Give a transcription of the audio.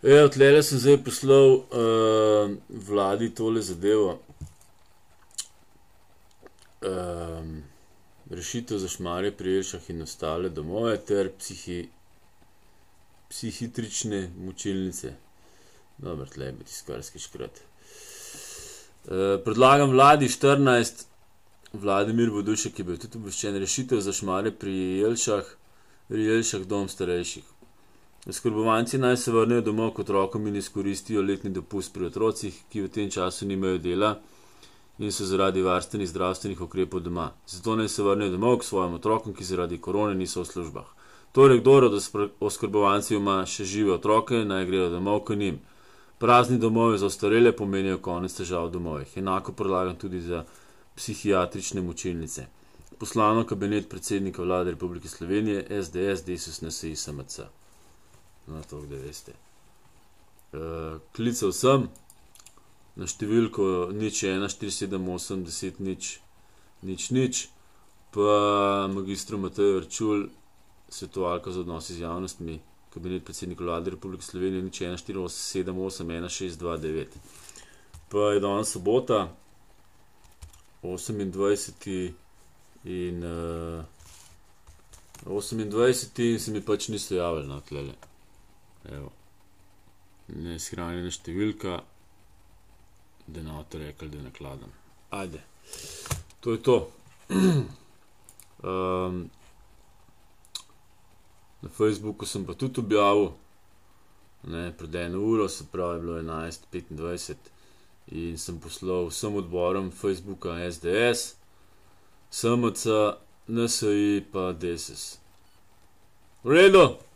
Ja, Odlele sem zdaj poslal uh, vladi tole zadevo. Um, rešitev za šmare, priješah in ostale domove ter psihi, psihitrične mučilnice. Dobro, tle bi tiskarski škrat. Uh, eh, predlagam vladi 14, Vladimir Vodušek je bil tudi obveščen, rešitev za šmare pri Jelšah, pri Jelšah dom starejših. Oskrbovanci naj se vrnejo domov kot otrokom in izkoristijo letni dopust pri otrocih, ki v tem času nimajo dela in so zaradi varstvenih zdravstvenih ukrepov doma. Zato naj se vrnejo domov k svojim otrokom, ki zaradi korone niso v službah. Torej, kdo je od oskrbovancev ima še žive otroke, naj grejo domov k njim. Prazni domovi za ostarele pomenijo konec težav v domovih. Enako predlagam tudi za psihiatrične mučilnice. Poslano kabinet predsednika vlade Republike Slovenije, SDS, DSS, NSI, SMC na to, da veste. E, klical sem na številko nič 1, 4, 7, 8, 10, nič, nič, nič. pa magistru Mateju Arčul, svetovalka za odnose z javnostmi, kabinet predsednika vlade Republike Slovenije, nič 1, 4, 8, 7, 8, 1, 6, 2, 9. Pa je danes sobota, 28. In, uh, eh, 28. in se mi pač niso javili na no, tleh ne shranjena številka, da ne boste rekli, da je nakladen. Ajde, to je to. um, na Facebooku sem pa tudi objavil, ne, pred eno uro, se pravi, je bilo 11:25, in sem poslal vsem odborom Facebooka, SDS, SMC, NSI, pa DSS. Redo!